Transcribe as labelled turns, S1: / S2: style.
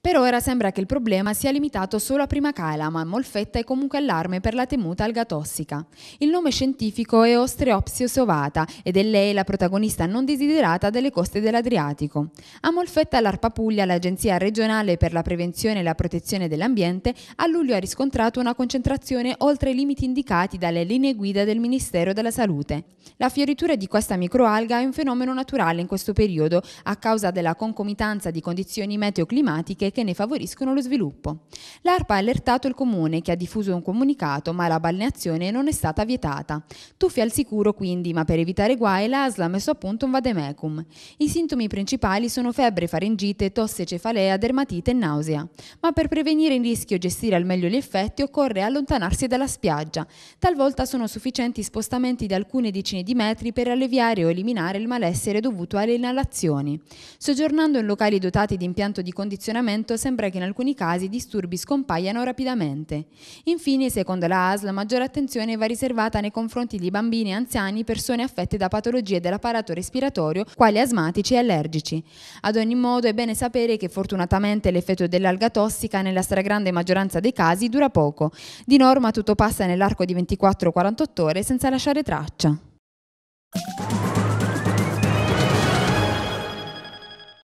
S1: Per ora sembra che il problema sia limitato solo a Prima cala, ma molfetta è comunque allarme per la temuta alga tossica. Il nome scientifico è Ostreopsius ovata ed è lei la protagonista non desiderata delle coste dell'Adriatico. A Molfetta l'ARPA Puglia, l'Agenzia regionale per la prevenzione e la protezione dell'ambiente, a luglio ha riscontrato una concentrazione oltre i limiti indicati dalle linee guida del Ministero della Salute. La fioritura di questa microalga è un fenomeno naturale in questo periodo a causa della concomitanza di condizioni meteoclimatiche che ne favoriscono lo sviluppo. L'ARPA ha allertato il comune che ha diffuso un comunicato, ma la balneazione non è stata vietata. Tuffi al sicuro quindi, ma per evitare guai la ha messo a punto un vademecum. I sintomi principali sono febbre, faringite, tosse, cefalea, dermatite e nausea. Ma per prevenire il rischio e gestire al meglio gli effetti occorre allontanarsi dalla spiaggia. Talvolta sono sufficienti spostamenti di alcune decine di metri per alleviare o eliminare il malessere dovuto alle inalazioni. Soggiornando in locali dotati di impianto di condizionamento trattamento sembra che in alcuni casi i disturbi scompaiano rapidamente. Infine, secondo la AS, la maggiore attenzione va riservata nei confronti di bambini, anziani, persone affette da patologie dell'apparato respiratorio, quali asmatici e allergici. Ad ogni modo è bene sapere che fortunatamente l'effetto dell'alga tossica nella stragrande maggioranza dei casi dura poco. Di norma tutto passa nell'arco di 24-48 ore senza lasciare traccia.